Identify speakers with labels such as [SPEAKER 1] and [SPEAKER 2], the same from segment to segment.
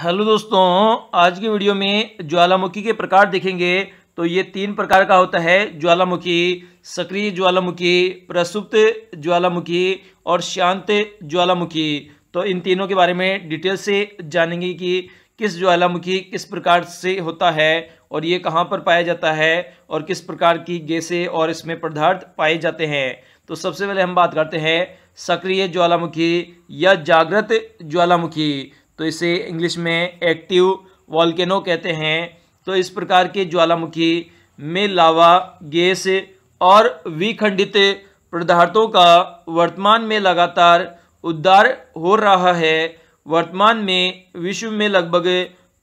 [SPEAKER 1] hello दोस्तों आज की वीडियो में ज्वालामुखी के प्रकार देखेंगे तो ये तीन प्रकार का होता है ज्वालामुखी सक्रिय ज्वालामुखी प्रसुप्त ज्वालामुखी और शांत ज्वालामुखी तो इन तीनों के बारे में डिटेल से जानेंगे कि किस ज्वालामुखी किस प्रकार से होता है और ये कहाँ पर पाया जाता है और किस प्रकार की गैसें और इसमें पदार्थ पाए जाते हैं तो सबसे पहले हम बात करते हैं सक्रिय ज्वालामुखी या जागृत ज्वालामुखी तो इसे इंग्लिश में एक्टिव वॉल्केनो कहते हैं तो इस प्रकार के ज्वालामुखी में लावा गैस और विखंडित पदार्थों का वर्तमान में लगातार उद्धार हो रहा है वर्तमान में विश्व में लगभग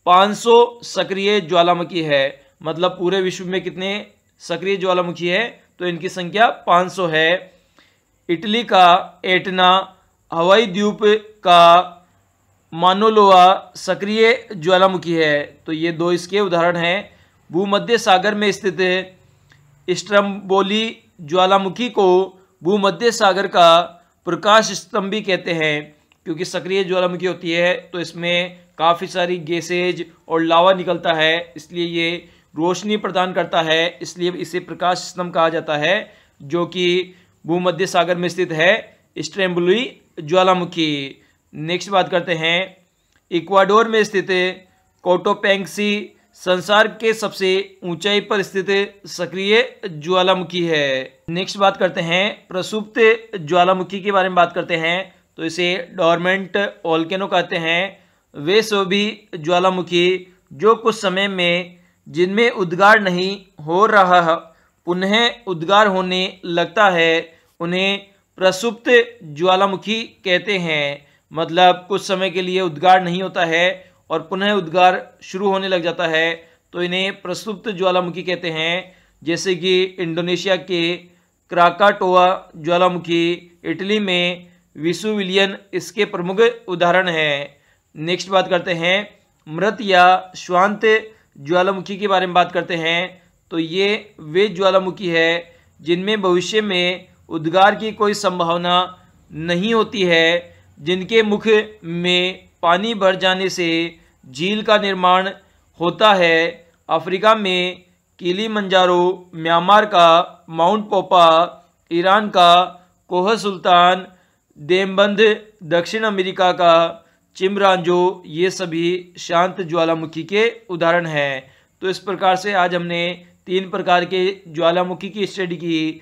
[SPEAKER 1] 500 सक्रिय ज्वालामुखी है मतलब पूरे विश्व में कितने सक्रिय ज्वालामुखी है तो इनकी संख्या 500 है इटली का एटना हवाई द्वीप का मानोलोआ सक्रिय ज्वालामुखी है तो ये दो इसके उदाहरण हैं भूमध्य सागर में स्थित स्ट्रम्बोली ज्वालामुखी को भूमध्य सागर का प्रकाश स्तंभ भी कहते हैं क्योंकि सक्रिय ज्वालामुखी होती है तो इसमें काफ़ी सारी गैसेज और लावा निकलता है इसलिए ये रोशनी प्रदान करता है इसलिए इसे प्रकाश स्तंभ कहा जाता है जो कि भूमध्य सागर में स्थित है स्ट्रेम्बुली ज्वालामुखी नेक्स्ट बात करते हैं इक्वाडोर में स्थित कोटोपेंसी संसार के सबसे ऊंचाई पर स्थित सक्रिय ज्वालामुखी है नेक्स्ट बात करते हैं प्रसुप्त ज्वालामुखी के बारे में बात करते हैं तो इसे डॉर्मेंट ऑलकेनो कहते हैं वे सभी ज्वालामुखी जो कुछ समय में जिनमें उद्गार नहीं हो रहा पुनः उद्गार होने लगता है उन्हें प्रसुप्त ज्वालामुखी कहते हैं मतलब कुछ समय के लिए उद्गार नहीं होता है और पुनः उद्गार शुरू होने लग जाता है तो इन्हें प्रसुप्त ज्वालामुखी कहते हैं जैसे कि इंडोनेशिया के क्राकाटोआ ज्वालामुखी इटली में विसुविलियन इसके प्रमुख उदाहरण हैं नेक्स्ट बात करते हैं मृत या श्वांत ज्वालामुखी के बारे में बात करते हैं तो ये वे ज्वालामुखी है जिनमें भविष्य में उद्गार की कोई संभावना नहीं होती है जिनके मुख में पानी भर जाने से झील का निर्माण होता है अफ्रीका में कीली मंजारो म्यांमार का माउंट पोपा ईरान का कोह सुल्तान देमबंद दक्षिण अमेरिका का चिमरांजो ये सभी शांत ज्वालामुखी के उदाहरण हैं तो इस प्रकार से आज हमने तीन प्रकार के ज्वालामुखी की स्टडी की